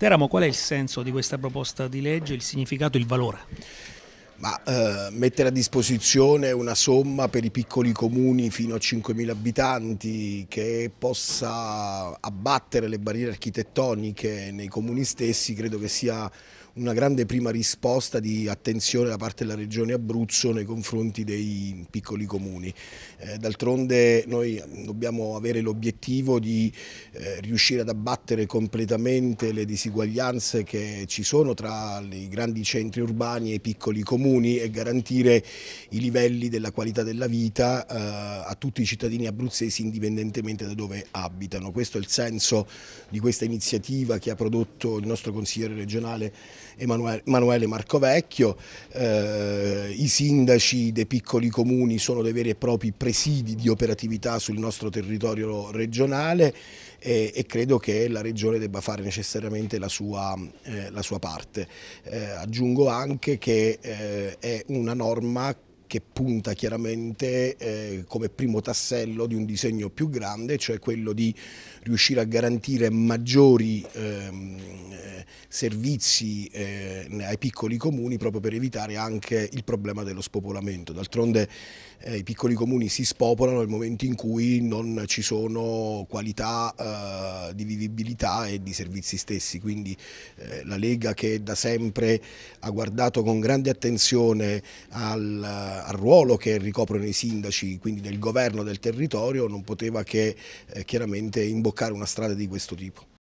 Teramo, qual è il senso di questa proposta di legge, il significato, il valore? Ma eh, mettere a disposizione una somma per i piccoli comuni fino a 5.000 abitanti che possa abbattere le barriere architettoniche nei comuni stessi credo che sia una grande prima risposta di attenzione da parte della Regione Abruzzo nei confronti dei piccoli comuni. Eh, D'altronde noi dobbiamo avere l'obiettivo di eh, riuscire ad abbattere completamente le disuguaglianze che ci sono tra i grandi centri urbani e i piccoli comuni comuni e garantire i livelli della qualità della vita eh, a tutti i cittadini abruzzesi indipendentemente da dove abitano. Questo è il senso di questa iniziativa che ha prodotto il nostro consigliere regionale Emanuele Marco Marcovecchio. Eh, I sindaci dei piccoli comuni sono dei veri e propri presidi di operatività sul nostro territorio regionale e, credo che la Regione debba fare necessariamente la sua, eh, la sua parte. aggiungo anche che eh, è una norma che punta chiaramente eh, come primo tassello di un disegno più grande, cioè quello di riuscire a garantire maggiori ehm, servizi eh, ai piccoli comuni proprio per evitare anche il problema dello spopolamento. D'altronde eh, i piccoli comuni si spopolano nel momento in cui non ci sono qualità eh, di vivibilità e di servizi stessi, quindi eh, la Lega che da sempre ha guardato con grande attenzione al, al ruolo che ricoprono i sindaci, quindi del governo del territorio, non poteva che eh, chiaramente imboccare una strada di questo tipo.